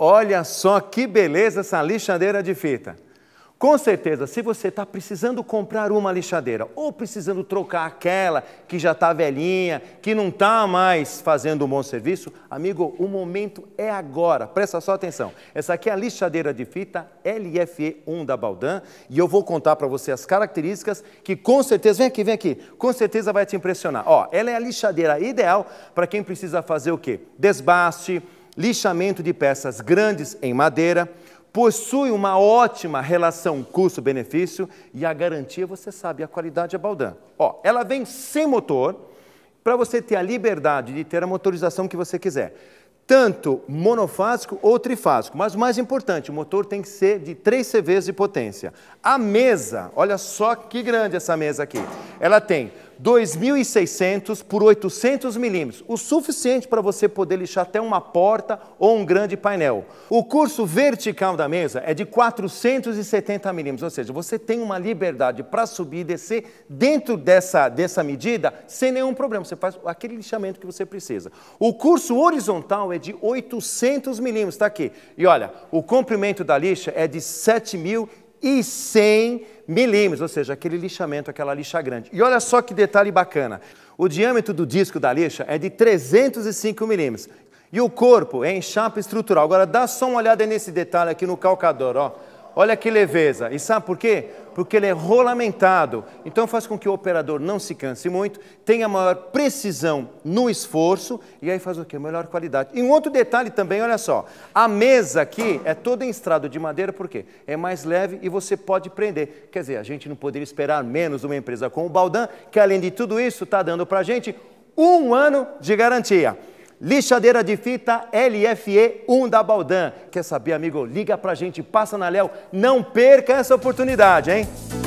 Olha só que beleza essa lixadeira de fita. Com certeza, se você está precisando comprar uma lixadeira ou precisando trocar aquela que já está velhinha, que não está mais fazendo um bom serviço, amigo, o momento é agora. Presta só atenção. Essa aqui é a lixadeira de fita LFE1 da Baldan e eu vou contar para você as características que com certeza, vem aqui, vem aqui, com certeza vai te impressionar. Ó, ela é a lixadeira ideal para quem precisa fazer o quê? Desbaste, lixamento de peças grandes em madeira, possui uma ótima relação custo-benefício e a garantia, você sabe, a qualidade é baldan. Ó, ela vem sem motor para você ter a liberdade de ter a motorização que você quiser. Tanto monofásico ou trifásico, mas o mais importante, o motor tem que ser de 3 CVs de potência. A mesa, olha só que grande essa mesa aqui. Ela tem 2.600 por 800 milímetros, o suficiente para você poder lixar até uma porta ou um grande painel. O curso vertical da mesa é de 470 milímetros, ou seja, você tem uma liberdade para subir e descer dentro dessa, dessa medida sem nenhum problema, você faz aquele lixamento que você precisa. O curso horizontal é de 800 milímetros, está aqui. E olha, o comprimento da lixa é de 7.000 e 100 milímetros, ou seja, aquele lixamento, aquela lixa grande. E olha só que detalhe bacana: o diâmetro do disco da lixa é de 305 milímetros e o corpo é em chapa estrutural. Agora dá só uma olhada nesse detalhe aqui no calcador, ó. Olha que leveza. E sabe por quê? Porque ele é rolamentado. Então faz com que o operador não se canse muito, tenha maior precisão no esforço e aí faz o quê? Melhor qualidade. E um outro detalhe também, olha só. A mesa aqui é toda em estrado de madeira, por quê? É mais leve e você pode prender. Quer dizer, a gente não poderia esperar menos de uma empresa como o Baldan, que além de tudo isso está dando para a gente um ano de garantia. Lixadeira de fita LFE 1 da Baldan. Quer saber, amigo? Liga pra gente, passa na Léo. Não perca essa oportunidade, hein?